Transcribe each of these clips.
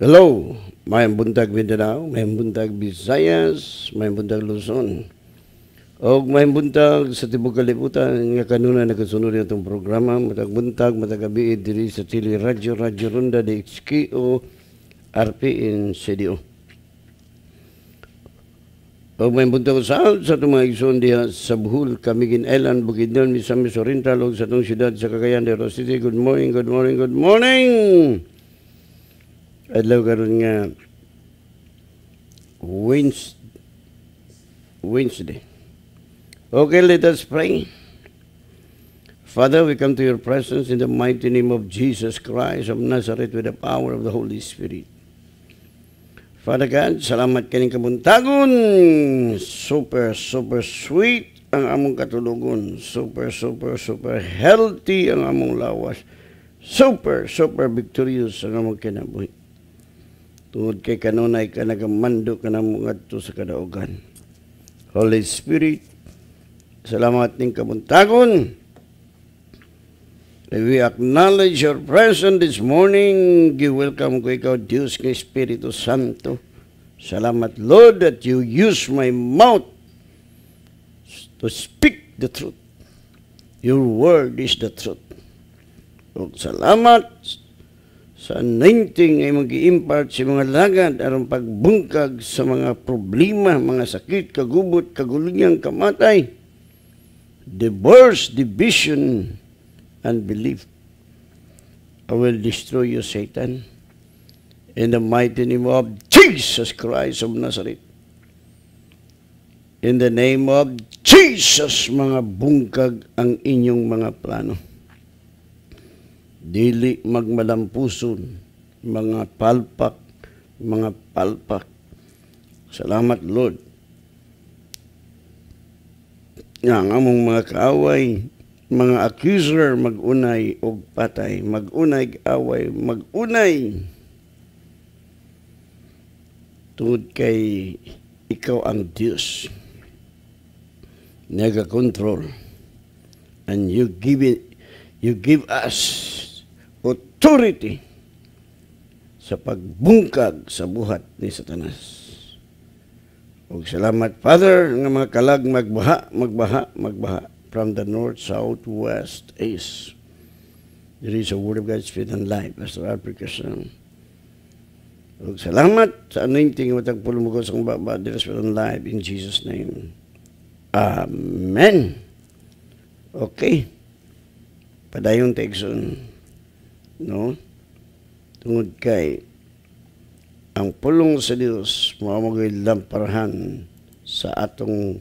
Hello, may buntag Mindanao, may buntag Visayas, may buntag Luzon. Og may buntag sa Tibog Kalibutan, nga kanunay nagasunod itong programa, matag buntag, matag abi, diri sa Chile Radyo, Radyo Ronda, DXQ, o RP in CDO. Og may buntag sa sa itong mga igsoon diha sa Buhul, Kamigin Island, Bukidnon, Misamis Oriental, o sa itong siyudad sa Cagayan de Rosity. Good morning, good morning, good morning! Adlaw karon nga Wednesday. Wednesday. Okay, let us pray. Father, we come to your presence in the mighty name of Jesus Christ of Nazareth with the power of the Holy Spirit. Father God, salamat kaning kabuntagon. Super, super sweet ang among katulugon. Super, super, super healthy ang among lawas. Super, super victorious ang among kinabuhi. Tuod kay kanunay ka nagamando ka na mungadto sa kadaugan. Holy Spirit, salamat ning kabuntagon. we acknowledge your presence this morning, we welcome ko ikaw, Diyos kay Espiritu Santo. Salamat, Lord, that you use my mouth to speak the truth. Your word is the truth. O salamat sa 19 ay mag impart sa mga lagad aron pagbungkag sa mga problema, mga sakit, kagubot, kagulunyang kamatay, divorce, division, and belief. I will destroy you, Satan, in the mighty name of Jesus Christ of Nazareth. In the name of Jesus, mga bungkag ang inyong mga plano dili magmalampuson, mga palpak, mga palpak. Salamat, Lord. Nga among mga kaaway, mga accuser magunay og patay, magunay away, magunay. Tungod kay ikaw ang Dios. Naga-control. And you give it, you give us authority sa pagbungkag sa buhat ni Satanas. Og salamat, Father, ng mga kalag magbaha, magbaha, magbaha from the north, south, west, east. There is a word of God's faith and life, Pastor Africa Sam. Og salamat sa anointing matag pulumugos ang baba, there is faith and life in Jesus' name. Amen. Okay. Padayong Texon no? Tungod kay ang pulong sa Dios mamagay lamparahan sa atong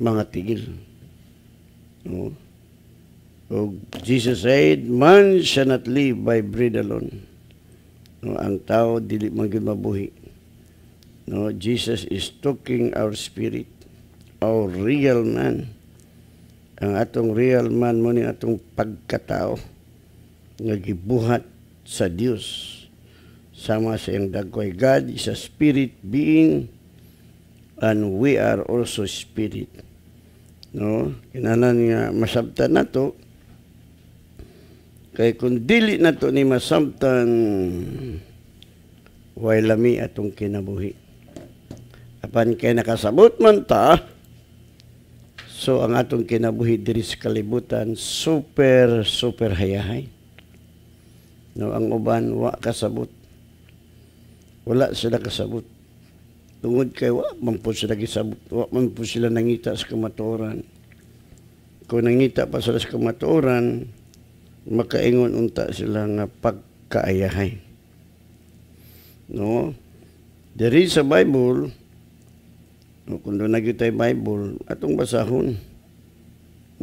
mga tigil. No? O Jesus said, Man shall not live by bread alone. No, ang tao dili maging mabuhi. No, Jesus is talking our spirit, our real man. Ang atong real man mo ni atong pagkatao nga gibuhat sa Dios sama sa iyang dagkoy God is a spirit being and we are also spirit no kinanan nga masabtan nato kay kung dili nato ni masabtan way lami atong kinabuhi apan kay nakasabot man ta so ang atong kinabuhi diri sa kalibutan super super hayahay No, ang uban, wa kasabot. Wala sila kasabot. Tungod kay wa man sila gisabot, wa man sila nangita sa kamatoran Kung nangita pa sila sa kamatoran makaingon unta sila nga pagkaayahay. No? There sa Bible, no, kung doon nagyutay Bible, atong basahon.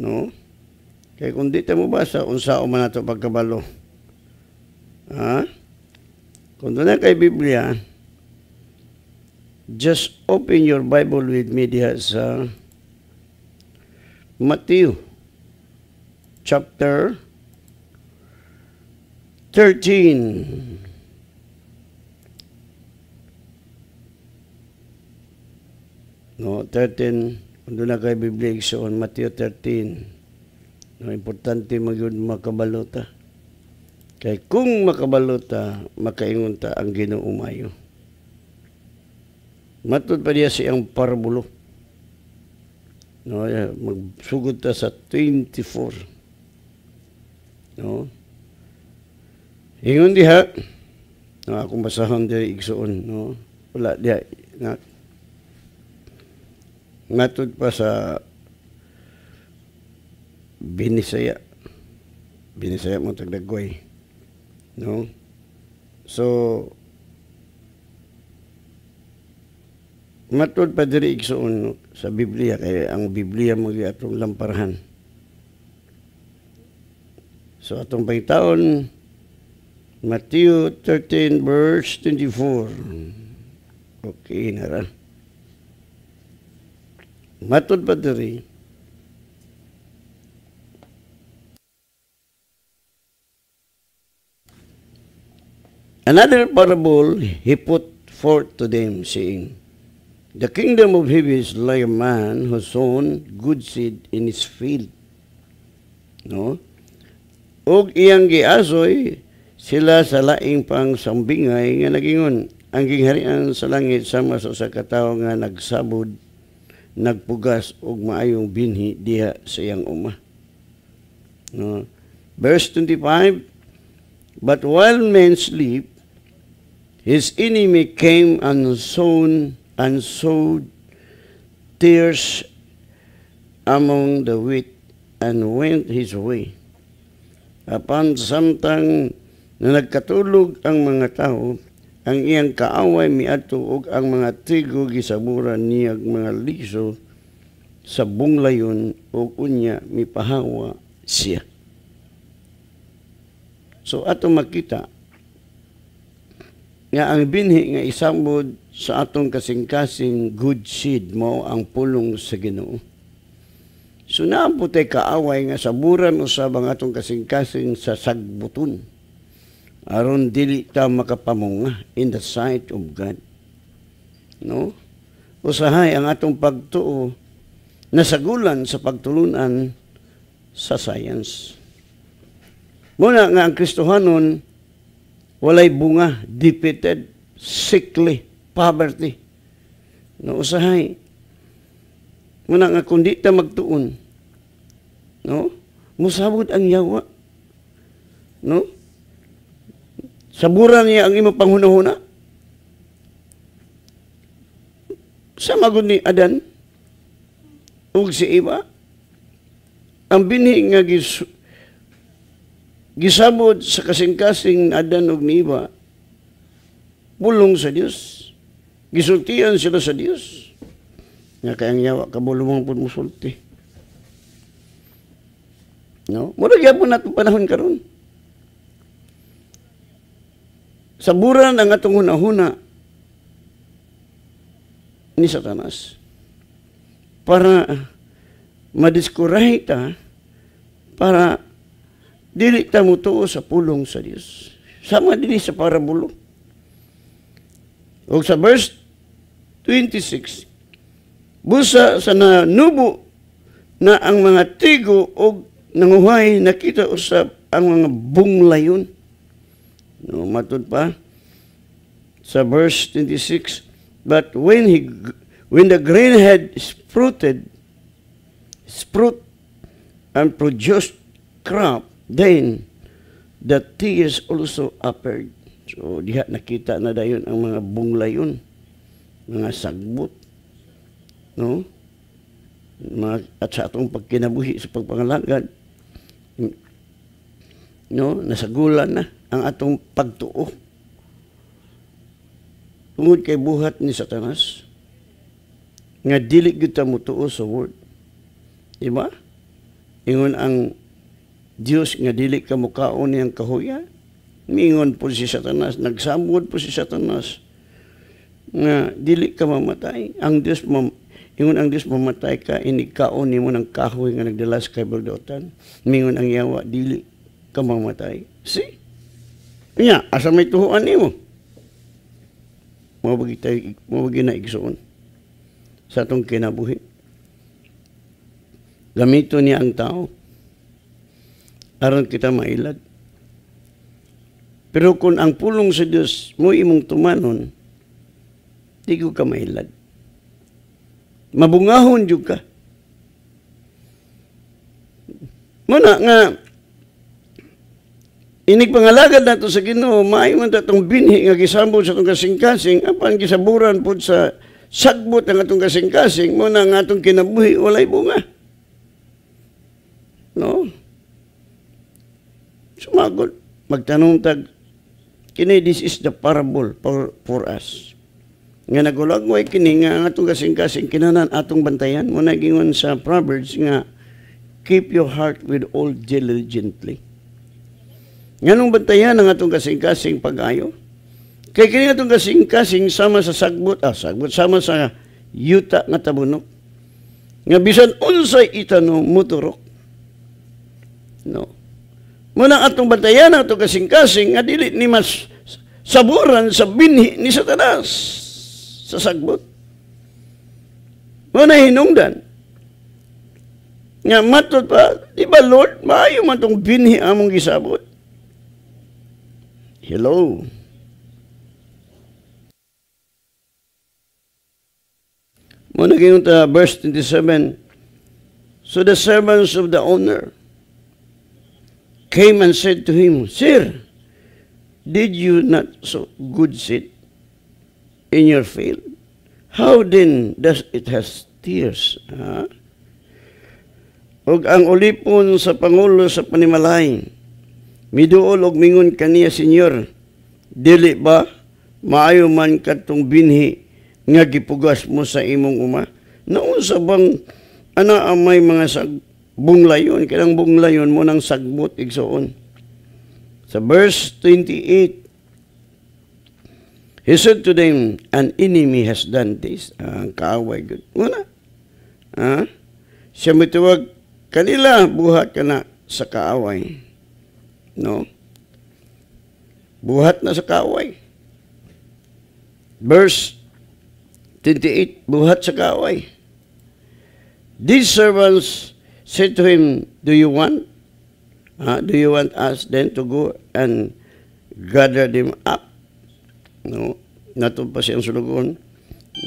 No? Kaya kung di tayo mo basa, unsa o man ato pagkabalo. Ah? Kung doon kay Biblia, just open your Bible with me diha sa Matthew chapter 13. No, 13. Doon na kay Biblia on Matthew 13. No, importante magyud makabalota. Kay kung makabalota, makaingon ta ang ginuumayo. Matod pa niya siyang parbulo. No, magsugod ta sa 24. No? Ingon diha, no, akong basahan diri igsuon, no? Wala diha, na, matod pa sa Binisaya. Binisaya mo tagdagway. No? So, Matod pa diri igsoon no, sa Biblia kay ang Biblia magi atong lamparahan. So atong pangitaon Matthew 13 verse 24. Okay na ra. Matod pa diri Another parable he put forth to them, saying, The kingdom of heaven is like a man who sown good seed in his field. No? Og iyang giasoy sila sa laing pang sambingay nga nagingon. Ang gingharian sa langit sama sa usa ka tawo nga nagsabod, nagpugas og maayong binhi diha sa iyang uma. No? Verse 25, But while men sleep, His enemy came and sown and sowed tears among the wheat and went his way. Upon samtang na nagkatulog ang mga tao, ang iyang kaaway miadto og ang mga trigo gisabura niyag mga liso sa bunglayon ug unya mipahawa siya. So ato makita nga ang binhi nga isambod sa atong kasing-kasing good seed mao ang pulong sa Ginoo. So naabot kaaway nga saburan usab ang atong kasing-kasing sa sagbuton. Aron dili ta makapamunga in the sight of God. No? Usahay ang atong pagtuo nasagulan sa pagtulunan sa science. Muna nga ang Kristohanon walay bunga, defeated, sickly, poverty. No, usahay. Muna nga kundi ta magtuon. No? Musabot ang yawa. No? Sabura niya ang imong panghunahuna. Sa magod ni Adan ug si Eva ang binhi nga gis Gisabod sa kasing-kasing Adan ug ni bulong sa Dios. Gisultian sila sa Dios. Nga kay ang yawa ka kabulong pud musulti. No? Mura gyapon nato panahon karon. Sa buran ang atong hunahuna ni Satanas para madiskurahe ta para Dili ta mutuo sa pulong sa Dios. Sama din sa parabulo. O sa verse 26, Busa sa nanubo na ang mga tigo o nanguhay nakita usab ang mga bunglayon. No, matud pa sa verse 26, But when he when the grain had sprouted, sprout and produced crop, Then, the tea is also offered. So, diha nakita na dayon ang mga bunglayon, mga sagbot, no? Mga, at sa atong pagkinabuhi sa pagpangalagad, no? Nasagulan na ang atong pagtuo. Tungod kay buhat ni Satanas, nga dili gyud ta sa word. Diba? Ingon ang Dios nga dili ka mukaon niyang kahuya. Mingon po si Satanas, nagsamod po si Satanas nga dili ka mamatay. Ang Dios mam ingon ang Dios mamatay ka inikaon mo ng kahoy nga nagdalas kay baldotan. Mingon ang yawa dili ka mamatay. See? Nya, asa may tuhuan nimo? Mabagi tayo, mabagi na igsoon sa atong kinabuhi. Gamito niya ang tao aron kita mailad. Pero kung ang pulong sa Dios mo imong tumanon, di ko ka mailad. Mabungahon jud ka. Muna nga, inig pangalagad nato sa Ginoo, maayo man tatong binhi nga gisambot sa atong kasing-kasing, apan gisaburan pud sa sagbot ang atong kasing-kasing, muna nga atong kinabuhi, walay bunga. No? Sumagol, magtanong tag, kini this is the parable for, for us. Nga nagulagway way kini nga ang atong kasing-kasing kinanan atong bantayan. Muna gingon sa Proverbs nga, keep your heart with all diligently. Nga nung bantayan ang atong kasing-kasing pag-ayo. Kay kini atong kasing-kasing sama sa sagbot, ah, sagbot, sama sa yuta nga tabunok. Nga bisan unsay itanong muturok. No. Muna atong batayan ato kasing-kasing nga dili ni mas saburan sa binhi ni Satanas sa sagbot. Muna hinungdan. Nga matod pa, di ba Lord, maayo man tong binhi among gisabot. Hello. Muna ginunta verse 27. So the servants of the owner came and said to him, Sir, did you not sow good seed in your field? How then does it has tears? Ha? ang ulipon sa Pangulo sa Panimalay, miduol og mingon kaniya, Senyor, dili ba maayo man katong binhi nga gipugas mo sa imong uma? Naunsa bang ana may mga sag bunglayon, kanang bunglayon mo ng sagbot igsoon. Sa verse 28, He said to them, An enemy has done this. Ah, ang ah, kaaway. Una, ah, siya mituwag kanila, buhat ka na sa kaaway. No? Buhat na sa kaaway. Verse 28, buhat sa kaaway. These servants said to him, Do you want? Uh, do you want us then to go and gather them up? No, natupad siyang sulugon.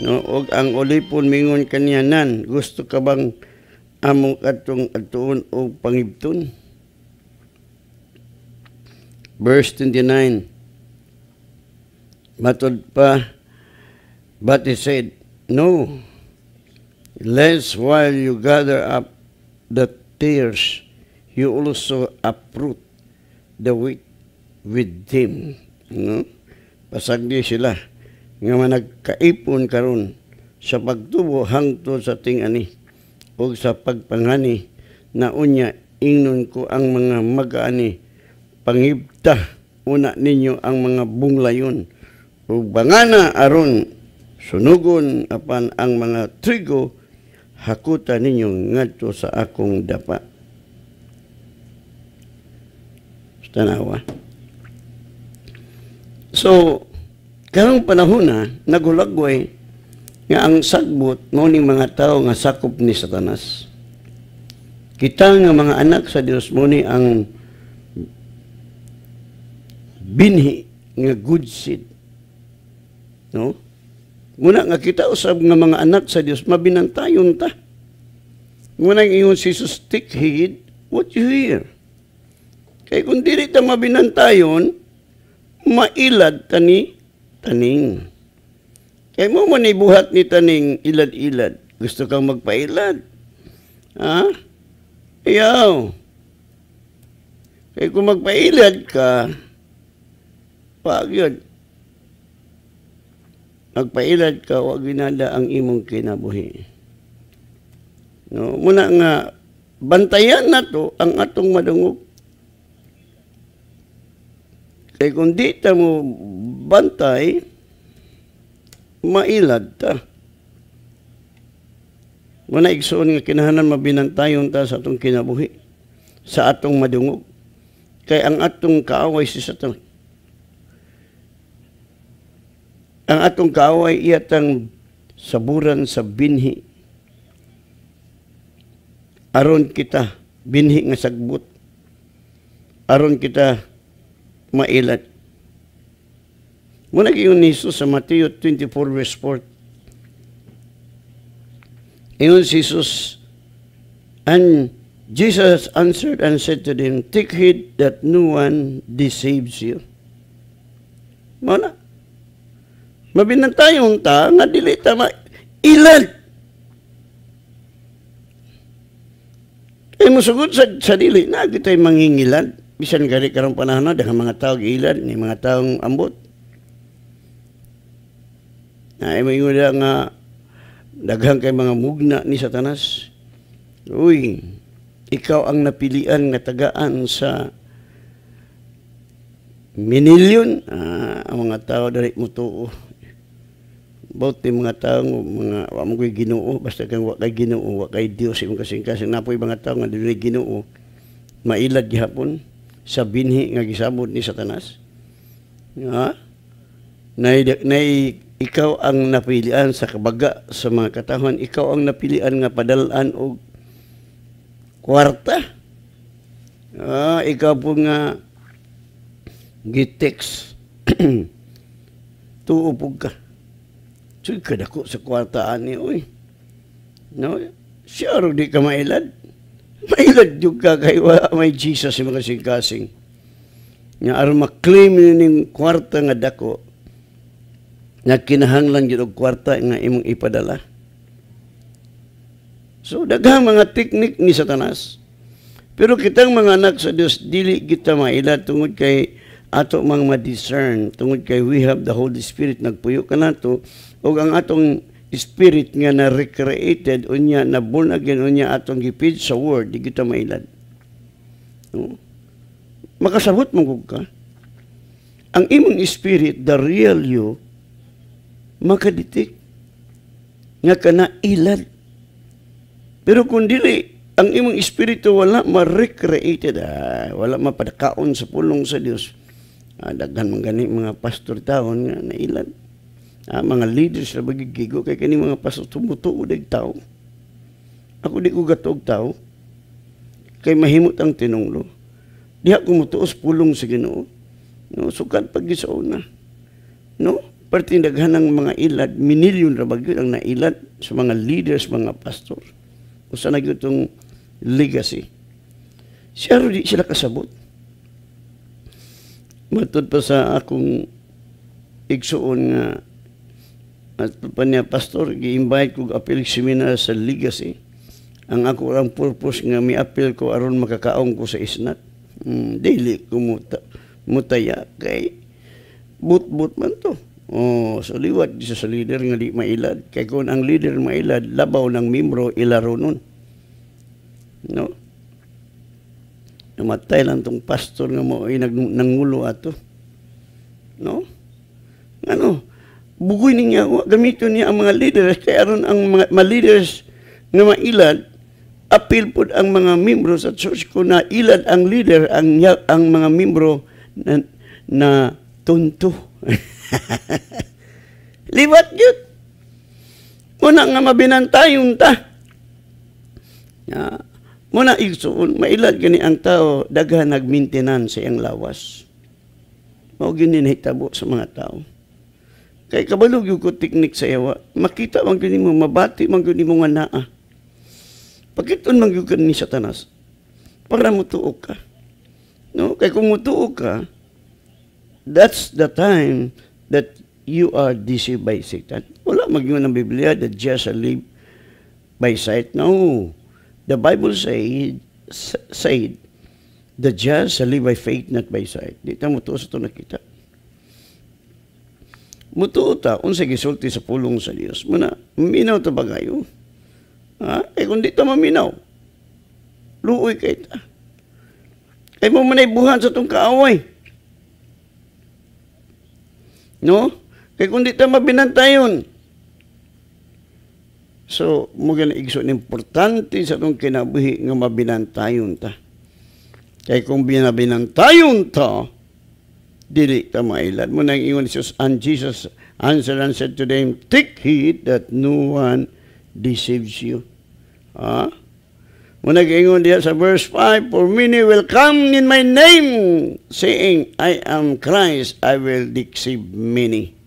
No, og ang ulipon mingon kaniya nan, gusto ka bang among katong atuon o pangibton? Verse 29. Matod pa, but he said, No, lest while you gather up the tares, he also uproot the wheat with them. No? Pasagdi sila nga managkaipon karon sa pagtubo hangtod sa tingani o sa pagpangani na unya ingnon ko ang mga mag-ani panghibta una ninyo ang mga bunglayon ug bangana aron sunugon apan ang mga trigo hakuta ninyo ngadto sa akong dapa. Tanawa. So, karong panahon na, nagulagway nga ang sagbot mo ning mga tao nga sakop ni Satanas. Kita nga mga anak sa Dios mo ni ang binhi nga good seed. No? Muna nga kita usab nga mga anak sa Dios mabinantayon ta. Muna nga iyon si stick heed what you hear. Kay kung dili ta mabinantayon, mailad tani taning. Kay mo man ibuhat ni taning ilad-ilad. Gusto kang magpailad. Ha? Iyaw. Kay kung magpailad ka, pagyod, Agpailad ka, wag ginada ang imong kinabuhi. No, muna nga, bantayan na to ang atong madungog. Kaya kung di ta mo bantay, mailad ta. Muna igsoon nga kinahanan mabinantayon ta sa atong kinabuhi, sa atong madungog. Kaya ang atong kaaway si Satan, Ang atong kaaway iyatang saburan sa binhi. Aron kita binhi nga sagbut. Aron kita mailat. Muna yun ni Jesus sa Mateo 24 verse 4. Iyon si Jesus, and Jesus answered and said to them, Take heed that no one deceives you. Muna, mabinantay unta nga dili tama ma ilan. Kaya musugod sa, sa dili, na kita mangingilan. Bisan gari karong panahon na, dahil mga tao gilan, ni mga taong ambot. Na ay may nga, daghang kay mga mugna ni Satanas. Uy, ikaw ang napilian nga tagaan sa minilyon ah, ang mga tao dali mo about ni mga taong mga wa mo koy Ginoo basta kang wa kay Ginoo wa kay Dios imong kasing-kasing napoy mga taong nga dili Ginoo mailad gihapon sa binhi nga gisabot ni Satanas nga na, na ikaw ang napilian sa kabaga sa mga katahon ikaw ang napilian nga padalan og kwarta ah, ikaw po nga gitex tuupog ka So, kadako sa kwarta ani, oy. No? Sure, di ka mailad. Mailad yung ka kay wala may Jesus yung mga singkasing. Nga aron maklaim ning kwarta nga dako nga kinahanglan jud og kwarta nga imong ipadala. So daghang mga teknik ni Satanas. Pero kitang mga anak sa Dios dili kita maila tungod kay ato mang ma-discern tungod kay we have the Holy Spirit nagpuyo ka nato ug ang atong spirit nga na recreated unya na born again unya atong gipid sa word di kita mailad no? makasabot mo ka ang imong spirit the real you makaditik nga kana ilad pero kung dili ang imong espiritu wala ma-recreated ah, wala mapadakaon sa pulong sa Dios ah, daghan man gani mga pastor taon nga nailad ah, mga leaders na magigigo kay kini mga pastor tumutuo og tao ako di ko gatog tao kay mahimot ang tinunglo diha ko mutuos pulong sa Ginoo no sukad pag na no parte daghan ng mga ilad minilyon ra bagyo ang nailad sa mga leaders mga pastor usa na gyud legacy siya di sila kasabot matud pa sa akong igsuon nga at pa niya, Pastor, gi-invite ko apil seminar sa legacy. Ang ako ang purpose nga may apil ko aron makakaong ko sa isnat. Mm, daily ko muta, mutaya kay but-but man to. Oh, so liwat sa sa leader nga di mailad. Kay kun ang leader mailad, labaw ng membro ilaro nun. No? Namatay lang tong pastor nga mo ay nangulo ato. No? Ano? bugoy niya gamito niya ang mga leaders kay aron ang mga, mga leaders nga mailad apil pod ang mga membro sa church ko na ilad ang leader ang ang mga membro na, na tunto liwat gyud una nga mabinantayon ta uh, muna igsuon mailad gani ang tao daghan nagmaintenance ang lawas mao gyud ni hitabo sa mga tao Kay kabalog yung ko teknik sa ewa. Makita man yun mo, mabati man yun mo nga naa. Pagkitun man yun ni satanas. Para mutuok ka. No? Kay kung mutuok ka, that's the time that you are deceived by Satan. Wala magyon ang Biblia that just live by sight. No. The Bible said, said the just shall live by faith, not by sight. Dito mo to sa ito nakita mutuo ta unsa gisulti sa pulong sa Dios muna minaw ta bagayo ha kay eh, kun di ta maminaw luoy kay ta ay mo manay buhan sa tong kaaway no kay kun di ta mabinantayon So, mo gani igsoon importante sa tong kinabuhi nga mabinantayon ta. Kay kung binabinantayon ta, dili ka mailad. Muna ang ingon Jesus, and Jesus answered and said to them, Take heed that no one deceives you. Ha? Huh? Muna ingon diya sa verse 5, For many will come in my name, saying, I am Christ, I will deceive many.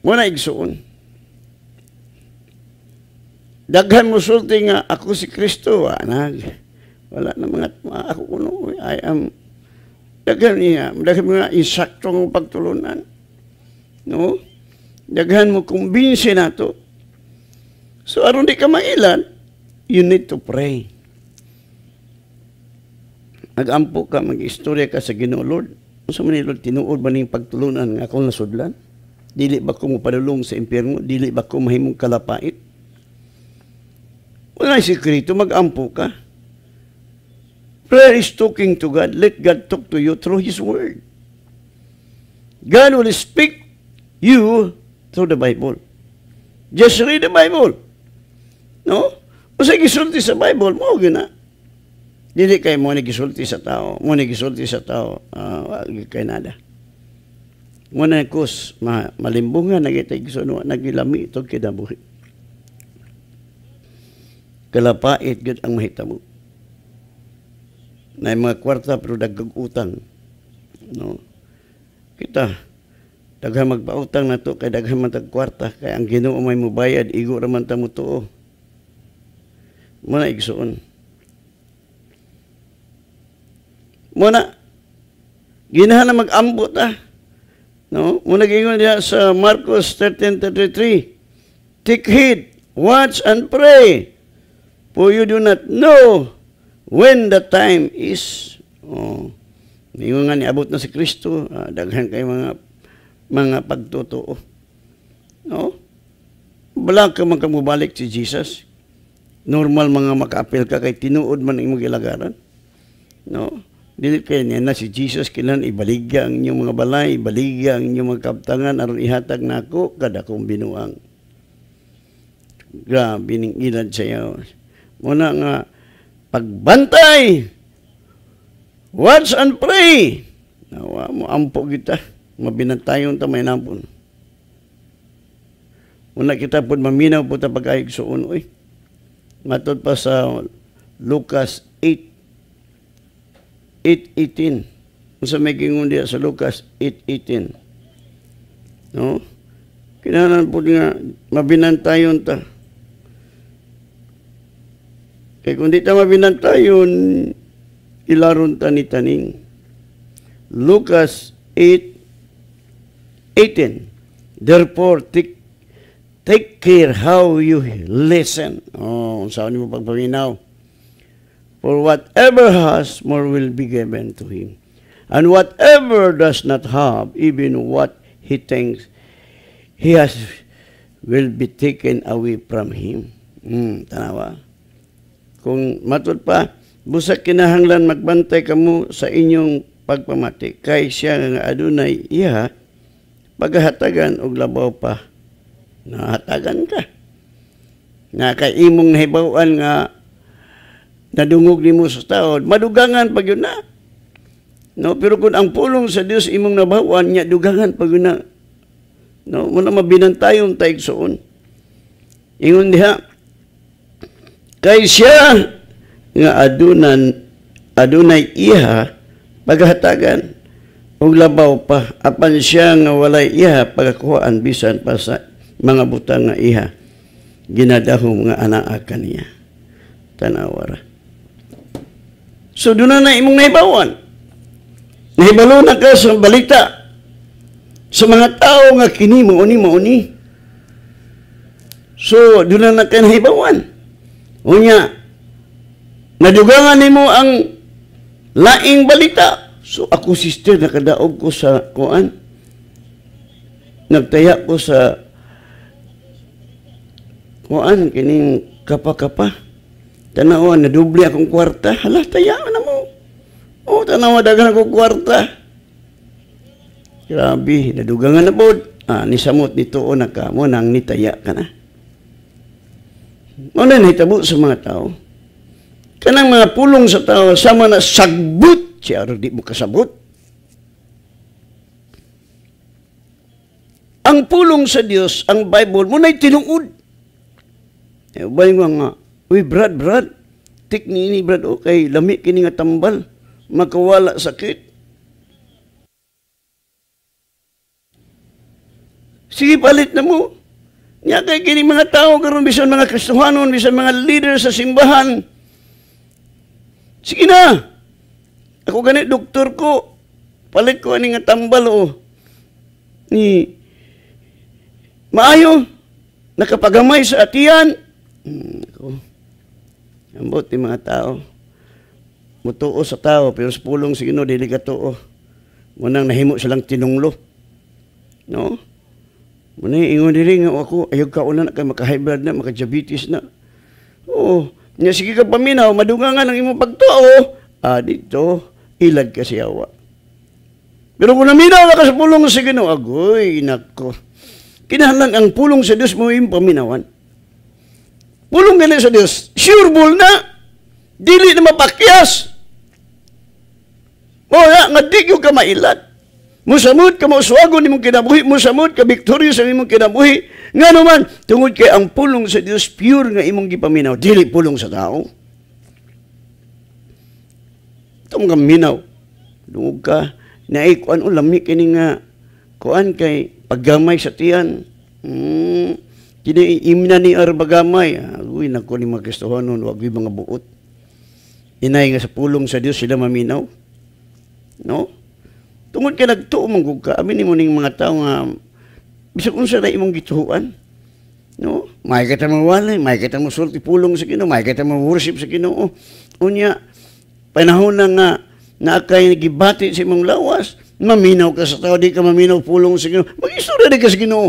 Muna igsuon. Daghan mo sulti nga, ako si Kristo, anag. Wala na mga, ako kuno, I am Daghan niya. Daghan mo na isaktong pagtulunan. No? Daghan mo kumbinsi na to. So, aron di ka mailan, you need to pray. Nagampo ka, mag-istorya ka sa Ginoo Lord. Sa man Lord, tinuod ba niyong pagtulunan nga akong nasudlan? Dili ba ko padulong sa impyerno? Dili ba ko mahimong kalapait? Wala si Krito, mag-ampo ka. Prayer is talking to God. Let God talk to you through His Word. God will speak you through the Bible. Just read the Bible. No? O sa gisulti sa Bible, mo gina. Dili kay mo gisulti sa tao. Mo gisulti sa tao. Uh, kay nada. Mo na kus, ma, malimbungan na kita gisunwa, nagilami ito kinabuhi. Kalapait, good ang mo na mga kwarta pero dagdag utang. No? Kita, daghan magpautang na to, kay daghan man tag kwarta, kay ang ginoo may mubayad, igo raman ta mo to. Muna igsuon. Muna, ginahan na mag-ambot ah. No? Muna gingon niya sa Marcos 13.33, Take heed, watch and pray, for you do not know When the time is, oh, ningon nga niabot na si Kristo, ah, daghan kay mga mga pagtotoo. No? Wala ka man kamubalik si Jesus. Normal mga makaapil ka kay tinuod man imong ilagaran. No? Dili kay niya na si Jesus kinan ibaligya ang inyong mga balay, ibaligya ang inyong mga kaptangan aron ihatag nako kada kong binuang. Grabe ning ilan sa iyo. Muna nga pagbantay, watch and pray. Nawa mo, ampo kita. Mabinantayon ta may nampon. Una kita po maminaw po ta pagkayag so unoy. Eh. Matod pa sa Lucas 8, 8.18. Sa may kingundi sa Lucas 8.18. No? Kinanan po nga, mabinantayon ta kaya kung di ta mabinanta yun, ilaron tani taning. Lucas 8, 18. Therefore, take, take care how you listen. Oh, saan mo pagpaminaw? For whatever has, more will be given to him. And whatever does not have, even what he thinks he has, will be taken away from him. Hmm, tanawa. Kung matod pa, busa kinahanglan magbantay kamo sa inyong pagpamati kay siya nga adunay iha paghatagan og labaw pa nahatagan ka nga kay imong nahibawan nga nadungog nimo sa taod madugangan pag yun na no pero kun ang pulong sa Dios imong nabawan nya dugangan pag yun na no mo na mabinantayon taig ingon diha Kay siya nga adunan adunay iha paghatagan ug labaw pa apan siya nga walay iha pagkakuhaan bisan pa sa mga butang nga iha ginadahom nga anaa kaniya tanawara so duna na imong nahibawan nahibalo na ka sa balita sa mga tao nga kini mao ni mao so duna na ka nahibawan Unya, nadugangan nimo ang laing balita. So ako sister nakadaog ko sa kuan. Nagtaya ko sa kuan kining kapa-kapa. Tanawa na doble akong kwarta. Hala taya na mo. Oh, tanawa dagan akong kwarta. Grabe, nadugangan na pod. Ah, nisamot nito o naka mo nang nitaya ka na. Muna nahitabo sa mga tao. Kanang mga pulong sa tao, sama na sagbut, siya di mo kasabot. Ang pulong sa Dios, ang Bible, mo na'y tinuod. E, eh, ba yung nga, Uy, Brad, Brad, tik ni ni Brad, okay, oh, lami kini nga tambal, makawala sakit. Sige, palit na mo. Nga kay kini mga tao karon bisan mga Kristohanon, bisan mga leader sa simbahan. Sige na. Ako gani doktor ko. Palit ko ani nga tambal o. Oh. Ni maayo nakapagamay sa atiyan. Hmm, ako. Ambot ni mga tao. Mutuo sa tao, pero sa pulong si Gino, dili ka tuo. Munang nahimo silang tinunglo. No? Mani ingon diri nga ako ayog ka una na kay maka high na, maka diabetes na. Oo. Nya sige ka paminaw, madungangan ang imong pagtuo. Ah dito ilad ka siyawa. Pero kung naminaw na ka sa pulong sa Ginoo, agoy nako. Kinahanglan ang pulong sa Dios mo imong paminawan. Pulong gani sa Dios. Sure bull na. Dili na mapakyas. Mo nga di ka mailat. Musamod ka mauswagon imong kinabuhi, musamod ka victorious sa imong kinabuhi. Nga naman, tungod kay ang pulong sa Dios pure nga imong gipaminaw, dili pulong sa tao. Itong nga minaw, dungog ka, naikuan o oh, lami kini nga, kuan kay paggamay sa tiyan. Hmm. Kini imna ni arbagamay. Uy, nako ni mga Kristohanon, wag mga buot. Inay nga sa pulong sa Dios sila maminaw. No? Tungod ka nagtuo mong ka, amin mo ning mga tawo nga, bisag unsa na imong gituhuan. No? May kita mo wala, may kita mo sulti pulong sa Ginoo, may kita mo worship sa Ginoo. Oh, unya, panahon na nga, naakay gibati sa imong lawas, maminaw ka sa tao, di ka maminaw pulong sa Ginoo. Mag-istorya di ka sa Ginoo.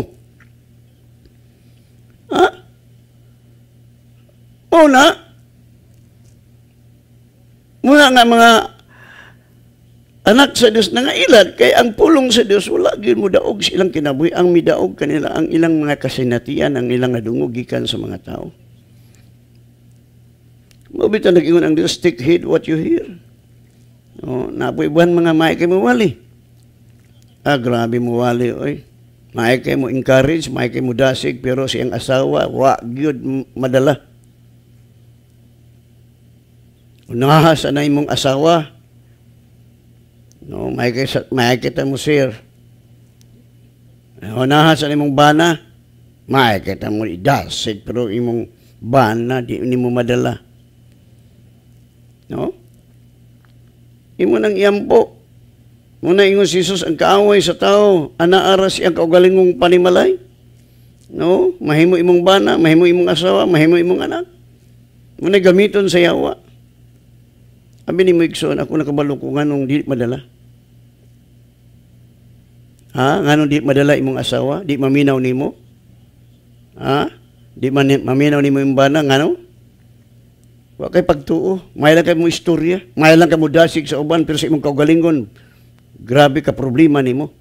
Ha? Una, muna nga mga anak sa Dios nga ilat kay ang pulong sa Dios wala gyud mo daog silang kinabuhi ang midaog kanila ang ilang mga kasinatian ang ilang adungog gikan sa mga tao Mabit ang nagingon ang Dios take heed what you hear no napoy buhan mga maay kay mo wali ah grabe mo wali oy maay kay mo encourage maay kay mo dasig pero siyang asawa wa gyud madala Unahas na imong asawa, No, makikita, mo, sir. Unahan sa imong bana, makikita mo, idasit, pero imong bana, di, di mo madala. No? Imo nang iyampo. Muna ingon si Jesus, ang kaaway sa tao, anaara siya kaugalingong panimalay. No? Mahimo imong bana, mahimo imong asawa, mahimo imong anak. Muna gamiton sa yawa. Abi ni Moigson, ako nakabalo nga nung di madala. Ha? Nga nung di madala imong asawa, di maminaw nimo. Ha? Di man maminaw nimo imong bana, nga no? Wa kay pagtuo, may lang kay mo istorya, may lang kay mo dasig sa uban pero sa imong kaugalingon, grabe ka problema nimo.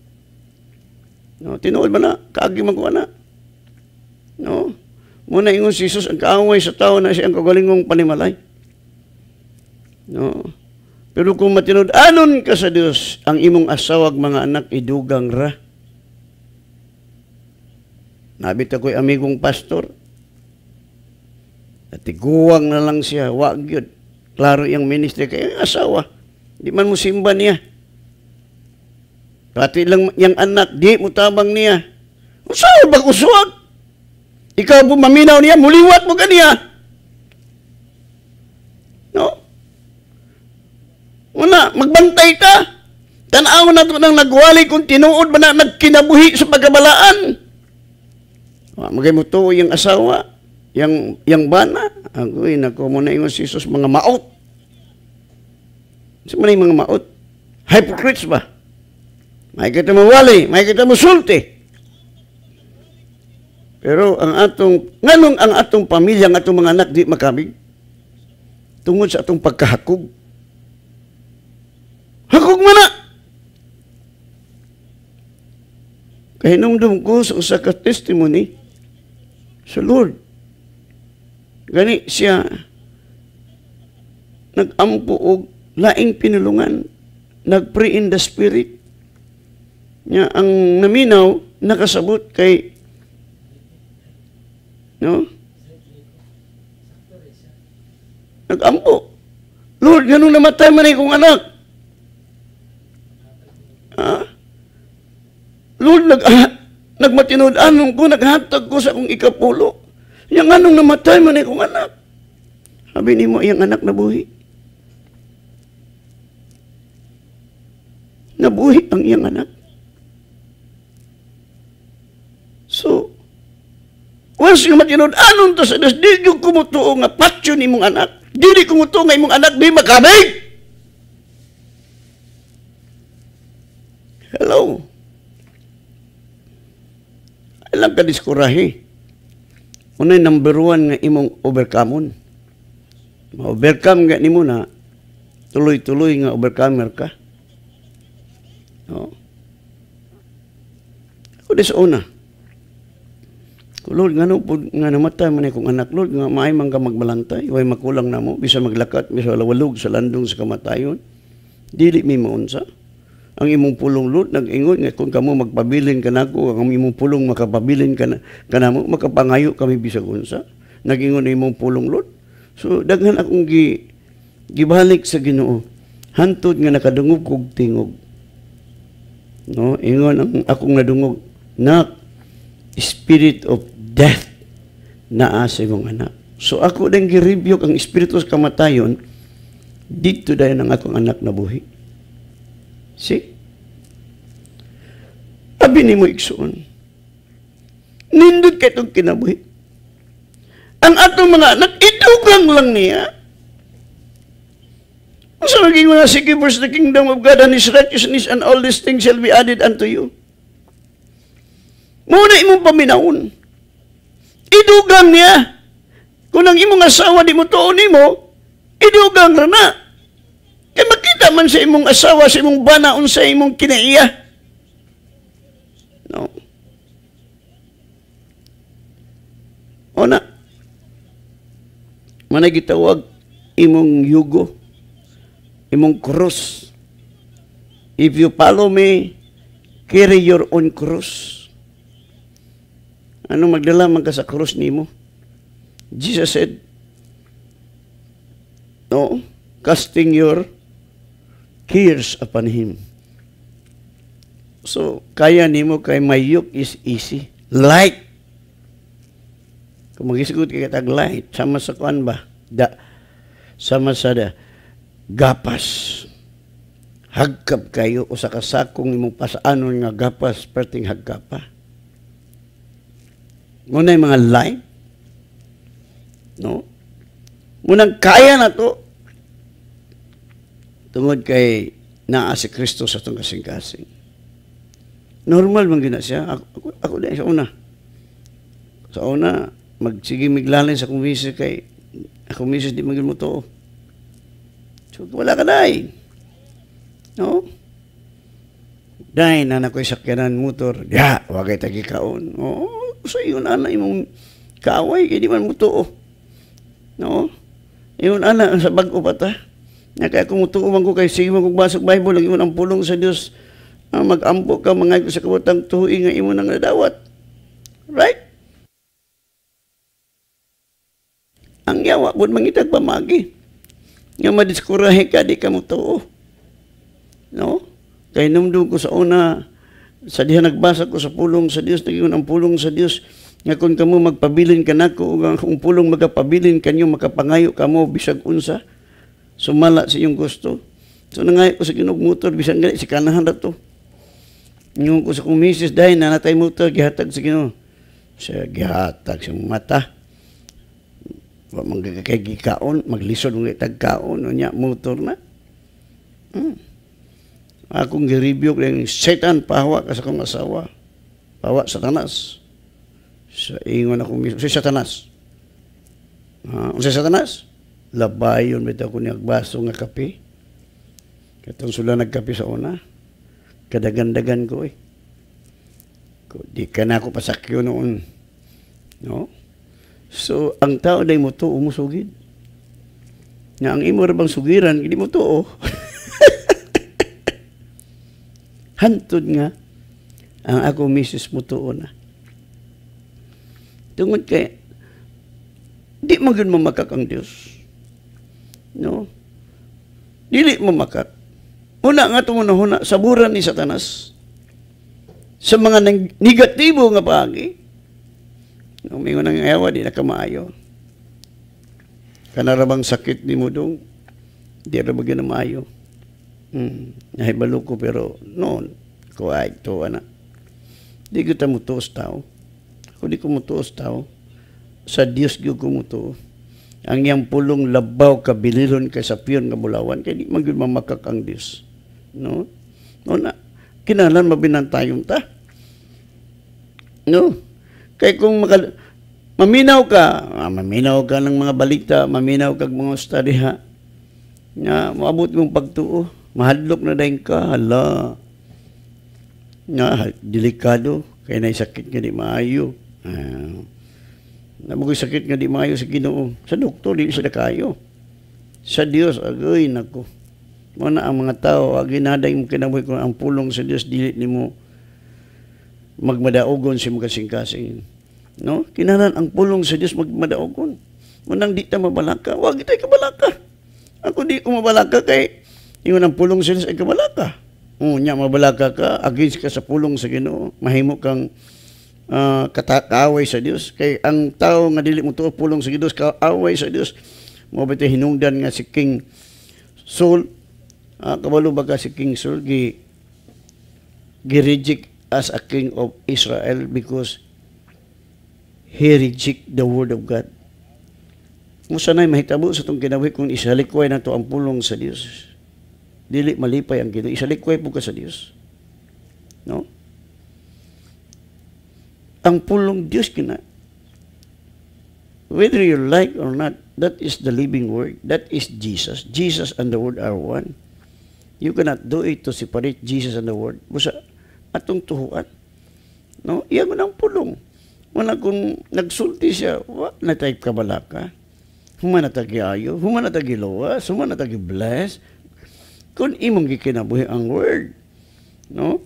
No, tinuod ba na? Kaagi mag ko na. No? Muna ingon si Jesus, ang kaaway sa tao na siya ang kaugalingong panimalay. No? Pero kung matinud, anon ka sa Dios ang imong asawag mga anak, idugang ra. Nabita ko'y amigong pastor. At iguwang na lang siya, wag yun. Klaro yung ministry, kay asawa, di man mo simba niya. Pati lang yung anak, di mo tabang niya. Usaw bag usuot? Ikaw bumaminaw niya, muliwat mo kaniya. Una, magbantay ta. Tanaw na ito nang nagwali kung tinuod ba na nagkinabuhi sa pagkabalaan. Ah, Magay mo to yung asawa, yung, yung bana. Agoy, nako mo na yung si Jesus, mga maot. Sa mga mga maot. Hypocrites ba? May kita mo wali, may kita mo sulti. Pero ang atong, nganong ang atong pamilya, ang atong mga anak, di makabig? Tungod sa atong pagkahakog Hakog man na! Kahinumdum ko sa usa testimony sa Lord. Gani siya nagampo og laing pinulungan, nagpre in the spirit. Nya ang naminaw nakasabot kay no? nag Nagampo. Lord, ganun namatay man ay kong anak. Ha? Lord, nag, ah, nagmatinod anong ko, naghatag ko sa akong ikapulo. Yang anong namatay man kong anak. Sabi ni mo, iyang anak nabuhi. Nabuhi ang iyang anak. So, once nga matinod, anong to sa das, di yung kumutuo nga patyo ni mong anak. Di di kumutuo nga imong anak, di makamig. Hello. Ilang ka diskurahe. Unay number one nga imong overcome Ma-overcome nga nimo na tuloy-tuloy nga overcomer ka. No? Ako dis una. Lord, nga no, nga namatay man akong anak, Lord, nga maay man ka magbalantay, way makulang na mo, bisa maglakat, bisa lawalog sa landong sa kamatayon, dili mi maunsa ang imong pulong Lord nag-ingon nga kung kamo magpabilin ka nako ang imong pulong makapabilin ka na, kanamo makapangayo kami bisag unsa nag-ingon ang imong pulong Lord so daghan akong gi gibalik sa Ginoo hantod nga nakadungog kog tingog no ingon ang akong nadungog nak spirit of death naa sa imong anak so ako gi girebuke ang espiritu sa kamatayon dito dayon ang akong anak nabuhi See? Abi ni mo iksoon. Nindot kay itong kinabuhi. Ang ato mga anak, itugang lang niya. So naging mga, sige, first the kingdom of God and His righteousness and all these things shall be added unto you. Muna imong paminaon. Idugang niya. Kung ang imong asawa di mo tuon mo, idugang rana. Kaya maki Makita man sa imong asawa, sa imong bana, unsa imong kinaiya. No? Una, managitawag imong yugo, imong krus. If you follow me, carry your own cross. Ano magdala man ka sa cross nimo? Jesus said, No, casting your hears upon him. So, kaya nimo kay my yoke is easy. Light. Kung magisigot kay tag light, sama sa kuan ba? Da, sama sa da, gapas. Hagkap kayo o sa kasakong imong pasaanon nga gapas, perting hagkapa. Muna yung mga light. No? Munang kaya na to, Tungod kay naa si Kristo sa itong kasing-kasing. Normal man gina siya. Ako, ako, ako din sa una. Sa una, magsige miglalay sa akong misis kay akong misis di magin mo to. So, wala ka na eh. No? Dahil na nako'y sakyanan motor, ya, wag ay tagikaon. Oo, sa iyo na na imong kaaway, kaya di man mo to. No? Iyon ana, sa bago pa ta. Nga kaya kung tuuman ko kay sa mong basok Bible, ang imong ang pulong sa Dios, ah, mag-ampo ka mga sa kabutang tuhuin nga imo nang nadawat. Right? Ang yawa, bud mangitag pamagi. Nga madiskurahe ka, di ka mo tuo. No? Kaya namdung ko sa una, sa diha nagbasa ko sa pulong sa Dios, naging ang pulong sa Dios, nga kung kamo magpabilin ka nako, ug ang pulong magapabilin kanyo, makapangayo kamo bisag unsa, sumala sa iyong gusto. So nangay ko sa motor bisan gali, si kanahan na to. Ngayon ko sa kong misis, dahil nanatay motor, gihatag sa Ginoo. Sa gihatag sa mata. Wa manggagakagikaon, maglisod ng itagkaon, niya, motor na. Hmm. Akong giribyo ng setan, pahawa ka sa kong asawa. Pahawa, satanas. Sa ingon akong misis, si satanas. Ha, uh, si satanas? labayon bitaw ko niya baso nga kape. Katong sula nagkape sa una. Kadagandagan ko eh. Ko, Di ka na ako pasakyo noon. No? So, ang tao na mo to, umusugid. Na ang imo bang sugiran, hindi mo to, oh. Hantod nga, ang ako misis mo to, na. Tungod kay, di mo yun mamakak ang Diyos. No? Dili mo makat. Una nga ito muna, huna, saburan ni Satanas sa mga negatibo nga paagi. No, mingon ang ewa, di na kamaayo. Kanarabang sakit ni mo dong, di na bagay na maayo. Hmm. Nahibalo ko pero noon, ko ay to ana. Di kita mutuos tao. Kung di ko mutuos tao, sa Diyos gyud ko mutuos ang iyang pulong labaw kabiliron kay sa piyon nga bulawan kay di man gyud mamakak ang Dios no no na mabinan mabinantayon ta no kay kung maka, maminaw ka ah, maminaw ka ng mga balita maminaw kag mga ustadiha nga maabot mong pagtuo mahadlok na dayon ka hala nga delikado kay naisakit nga di maayo ah na mga sakit nga di maayo sa Ginoo sa doktor di sila kayo sa Dios agoy nako mo na ang mga tao aginaday mo kinabuhi ko ang pulong sa Dios dili nimo magmadaogon si mga kasing no kinaran ang pulong sa Dios magmadaogon munang di ta mabalaka wa gitay kabalaka ako di ko mabalaka kay ingon ang pulong sa Dios ay kabalaka nya mabalaka ka agi ka sa pulong sa Ginoo mahimo kang uh, ah, kaaway sa Dios kay ang tao nga dili mo pulong sa Dios kaaway sa Dios mo ba hinungdan nga si King Saul uh, kabalo ba si King Saul gi gi reject as a king of Israel because he reject the word of God. Musa na'y mahitabo sa itong ginawi kung isalikway na to ang pulong sa Dios. Dili malipay ang ginawi. Isalikway po ka sa Dios. No? Ang pulong Diyos kina. Whether you like or not, that is the living word. That is Jesus. Jesus and the word are one. You cannot do it to separate Jesus and the word. Busa, atong tuhuan. No? Iyan mo ng pulong. Wala kung nagsulti siya, wa, natayip ka balaka. Humana tagiayo, humana tagilowa, humana tagibless. Kung imong gikinabuhi ang word. No?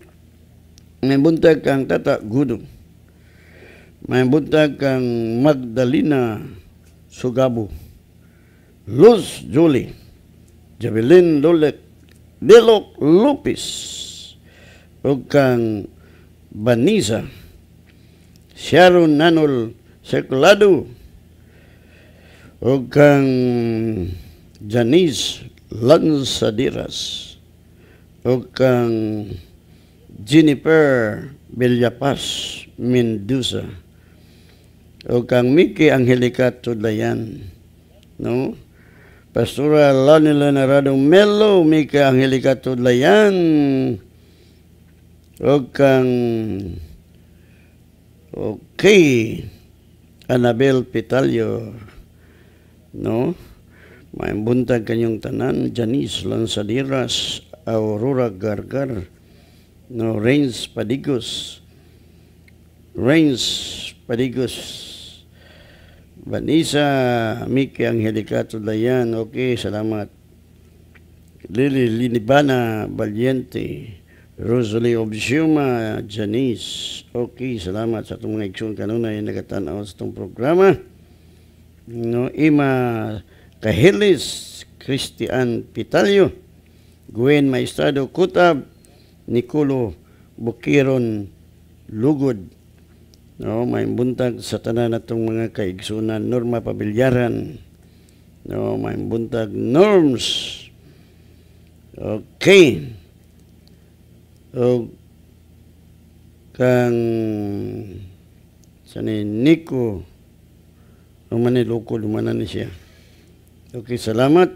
May buntag kang tata, gudong may buntag kang Magdalena Sugabo, Luz Julie, Javelin Lulek, Delok Lupis, ug kang Banisa, Sharon Nanol Sekulado, ug kang Janice Lansadiras, ug kang Jennifer Villapas Mendoza, o kang Miki Angelica Tudlayan. No? Pastora Lani Leonardo Melo, Miki Angelica Tudlayan. O kang Okay. Anabel Pitalio. No? May buntag kanyong tanan, Janice Lansadiras, Aurora Gargar, no, Reigns Padigos, Reigns Padigos, Vanessa, Miki Angelica dayan. okay, salamat. Lili Linibana Valiente, Rosalie Obsiuma Janice, okay, salamat sa itong mga iksyon kanuna yung nagatanaw sa itong programa. No, Ima Kahilis, Christian Pitalio, Gwen Maestrado Kutab, Nicolo Bukiron Lugod, no may buntag sa tanan natong mga kaigsunan norma pabilyaran no may buntag norms okay o kang sa ni Nico ang maniloko lumanan ni siya okay salamat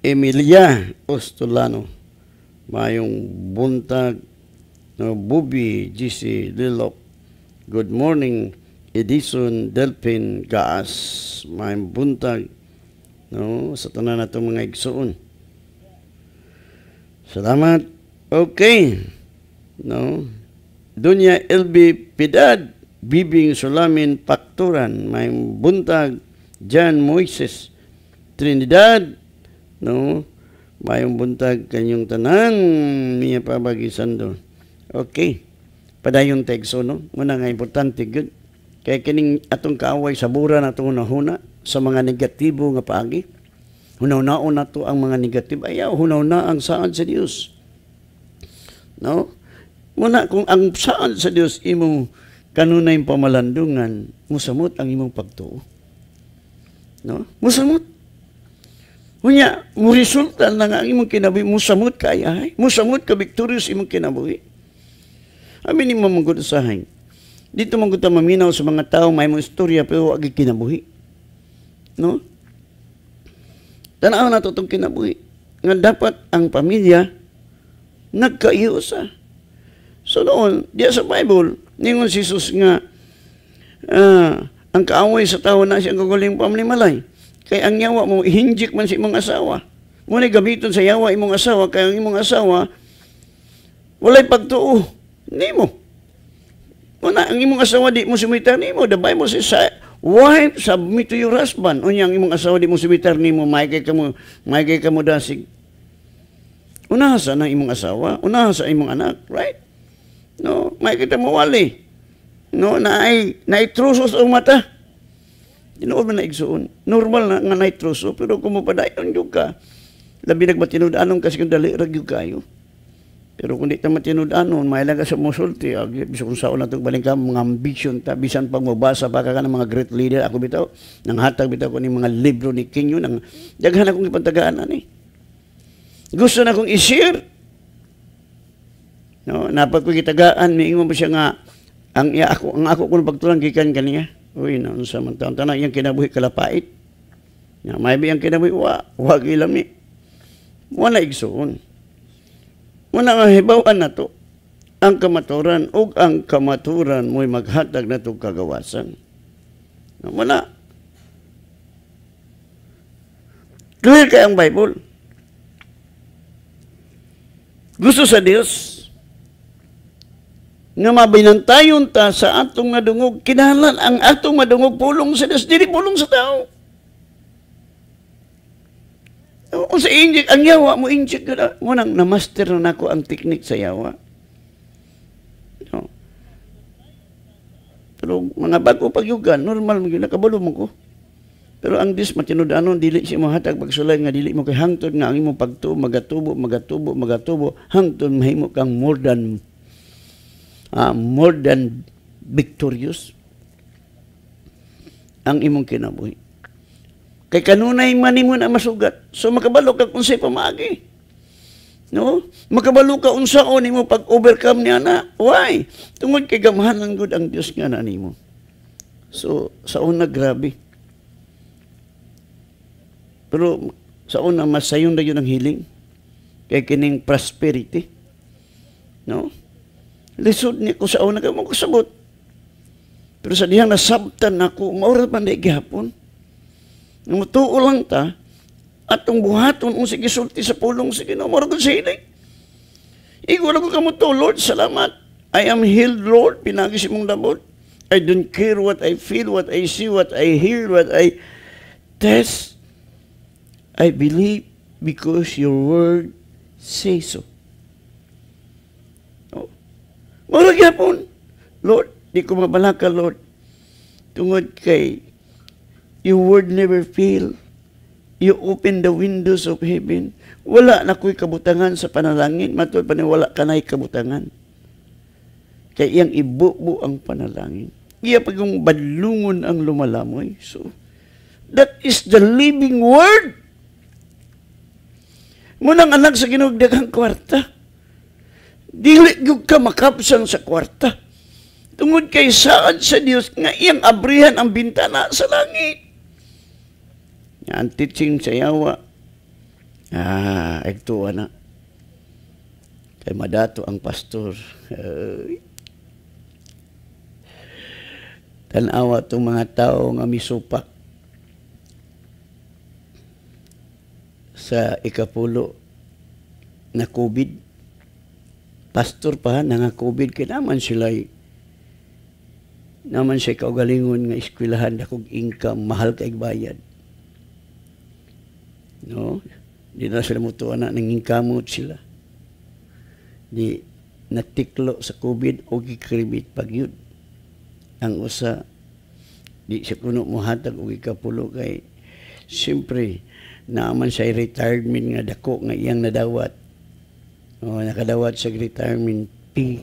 Emilia Ostolano mayong buntag no, Bubi, GC, Lilok, Good Morning, Edison, Delpin, Gaas, Maim Buntag, no, sa tanan na itong mga igsuon. Salamat. Okay. No. Dunya LB Pidad, Bibing Sulamin Pakturan, Maim Buntag, Jan Moises, Trinidad, no, Mayong buntag kanyong tanan, niya pa bagisan doon. Okay. Padayon tegso, no? Muna nga importante, good. Kaya kining atong kaaway sa bura na itong huna sa mga negatibo nga paagi. Hunaw-naon na to ang mga negative. Ayaw, hunaw na ang saan sa Dios. No? Muna, kung ang saan sa Dios imong kanunay pamalandungan, musamot ang imong pagtuo. No? Musamot. Unya, mo resulta na nga ang imong kinabuhi, musamot kaya, ay? musamot ka victorious imong kinabuhi. Abi ni mamagod usahay. Dito man ta maminaw sa mga tao may mong istorya pero wag kinabuhi. No? Tanaw na to tong kinabuhi. Nga dapat ang pamilya nagkaiyo sa. So noon, diya sa Bible, ningon si Jesus nga uh, ang kaaway sa tao na siya gagaling pamlimalay. Kay ang yawa mo, hinjik man si imong asawa. Muna gabiton sa yawa imong asawa, kay ang imong asawa, walay pagtuo. Nimo. Una, ang imong asawa di mo sumitar nimo. The Bible says, wife, submit to your husband. Unya, ang imong asawa di mo sumitar nimo, maigay ka mo, maigay ka mo dasig. Unaha sa na imong asawa, unaha sa imong anak, right? No, makikita mo wali. No, naay, naay trusos ang mata. Tinuod man na igsuon. Normal na nga naay truso, pero kung mapadayon yung ka, labi nagmatinud, anong kasi kung dali, ragyog kayo. Pero kung di tama tinud-an nun, mahilaga sa musulti. Ah, Bisa kung saan na itong balingka, mga ambition ta, bisan pag mabasa pa ka, ng mga great leader, ako bitaw, nang hatag bitaw ko ni mga libro ni King yun, nang daghan akong ipantagaan ani. Eh. Gusto na akong isir. No, napag ko gitagaan, may mo siya nga, ang iya ako, ang ako kung pagtulang gikan kaniya. Uy, naon sa man taon, tanang iyang kinabuhi kalapait. Na, may biyang kinabuhi, wa, wag ilam ni. Wala igsoon. Muna nga hibawan na to, ang kamaturan o ang kamaturan mo'y maghatag na itong kagawasan. No, wala. Clear kay ang Bible. Gusto sa Dios nga mabinantayon ta sa atong madungog, dungog, kinahalan ang atong madungog pulong sa Dios, dili pulong sa tao. O kung sa injik, ang yawa mo, injik ka na. Munang na-master na ako ang teknik sa yawa. No. Pero mga bago pagyugan, normal mo yun, nakabalo mo ko. Pero ang dis matinud-anon, dili mo hatag pagsulay nga dili mo kay hangtod nga ang imo pagtuo magatubo magatubo magatubo hangtod mahimo kang more than uh, more than victorious ang imong kinabuhi. Kay kanunay manimu na masugat. So makabalo ka kung sa'yo pamagi. No? Makabalo ka unsa o nimo pag overcome niya na. Why? Tungod kay gamahanan gud ang Diyos nga na nimo. So sa una grabe. Pero sa una masayon na yun ang healing. Kay kining prosperity. No? Lisod ni ko sa una kay mo kasabot. Pero sa dihang nasabtan ako, maura pa na igihapon. Mutuo lang ta, at ang buhaton kung sige sulti sa pulong, sige no more kung sili. Igo lang ko kamuto, Lord, salamat. I am healed, Lord, pinagis mong dabot. I don't care what I feel, what I see, what I hear, what I test. I believe because your word says so. Oh. Mga Lord, di ko mabalaka, Lord. Tungod kay you would never fail. You open the windows of heaven. Wala na ko'y kabutangan sa panalangin. Matod pa wala ka na'y kabutangan. Kaya iyang ibubo ang panalangin. Iya pagong badlungon ang lumalamoy. So, that is the living word. Munang anak sa ginugdagang kwarta. Dili gyud ka makapsang sa kwarta. Tungod kay saan sa Dios nga iyang abrihan ang bintana sa langit ang teaching sa yawa, ah, ito na. Kay madato ang pastor. Uh, tanawa itong mga tao nga misupak sa ikapulo na COVID. Pastor pa na nga COVID kay naman sila naman siya kaugalingon nga eskwelahan na kong income mahal kay bayad No? Di na sila mutuan na nanging kamot sila. Di natiklo sa COVID o gikribit pagyud. Ang usa, di siya kuno muhatag o ikapulo kay siyempre, naaman sa retirement nga dako nga iyang nadawat. O, nakadawat sa retirement P.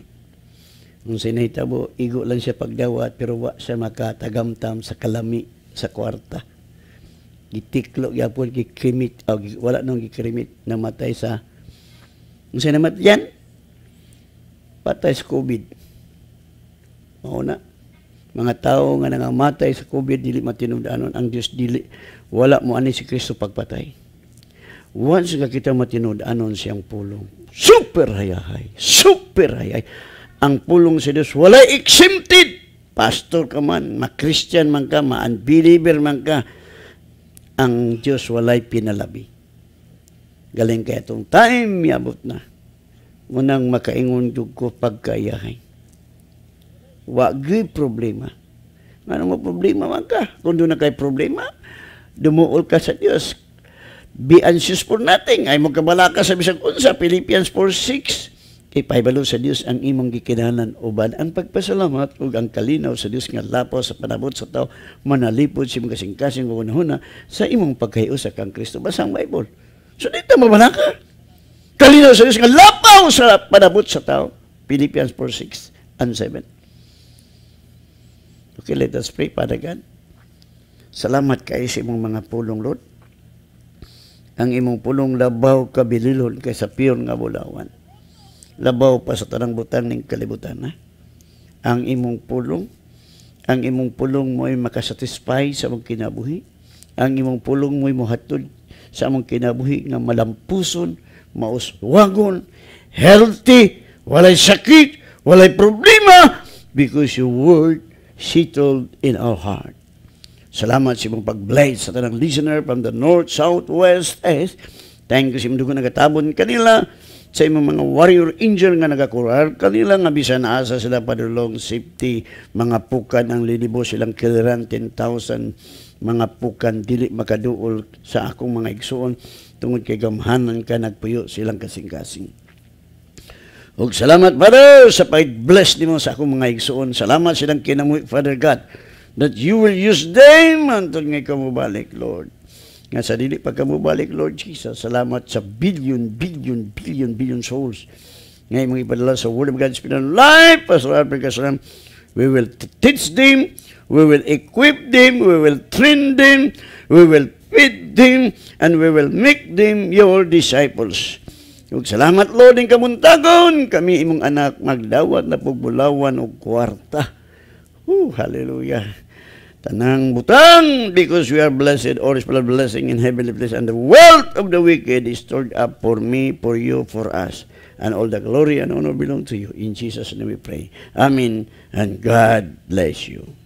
Kung sinahitabo, igo lang siya pagdawat pero wa siya makatagamtam sa kalami sa kwarta gitiklo yapon gikrimit o wala nang gikrimit namatay sa unsa namatay yan patay sa COVID mao na mga tao nga nangamatay sa COVID dili matinud-anon ang Dios dili wala mo ani si Kristo pagpatay once nga kita matinud-anon siyang pulong super hayahay super hayahay ang pulong sa Dios wala exempted pastor ka man, ma-Christian man ka, ma-unbeliever man ka, ang Diyos walay pinalabi. Galing kaya itong time, yabot na. Munang makaingon dug ko pagkayahay. Wagi problema. Ano mo problema man ka? Kung doon na kay problema, dumuol ka sa Diyos. Be anxious for nothing. Ay magkabala ka sa bisag unsa, Philippians 4.6. Ipahibalo sa Dios ang imong gikinanan uban ang pagpasalamat ug ang kalinaw sa Dios nga lapaw sa panabot sa tao manalipod sa imong kasing-kasing ug unahuna sa imong sa kang Kristo basa ang Bible. So dito mabalaka. Kalinaw sa Dios nga lapaw sa panabot sa tao. Philippians 4:6 and 7. Okay, let us pray, Father God. Salamat kayo sa imong mga pulong, Lord. Ang imong pulong labaw kabililon kaysa piyon nga bulawan labaw pa sa tanang butang ning kalibutan ha? ang imong pulong ang imong pulong mo ay makasatisfy sa mong kinabuhi ang imong pulong mo ay mohatod sa mong kinabuhi nga malampuson mauswagon healthy walay sakit walay problema because your word settled in our heart Salamat sa imong pag-bless sa tanang listener from the north, south, west, east. Thank you sa imong nagatabon kanila sa imong mga warrior angel nga nagakurar kanila nga bisan asa sila padulong safety mga pukan ang lilibo silang kilaran 10,000 mga pukan dili makaduol sa akong mga igsuon tungod kay gamhanan ka nagpuyo silang kasing-kasing og salamat Father sa pag-bless nimo sa akong mga igsuon salamat silang kinamuhi Father God that you will use them until nga ikaw mabalik Lord nga sa dili pagkamubalik Lord Jesus salamat sa billion billion billion billion souls nga imong ipadala sa Word of God's Spirit life as Lord Pagkasalam we will teach them we will equip them we will train them we will feed them and we will make them your disciples ug salamat Lord ing kamuntagon kami imong anak magdawat na pagbulawan og kwarta oh hallelujah Tanang butang, because we are blessed, all is blessing in heavenly place, and the wealth of the wicked is stored up for me, for you, for us. And all the glory and honor belong to you. In Jesus' name we pray. Amen, and God bless you.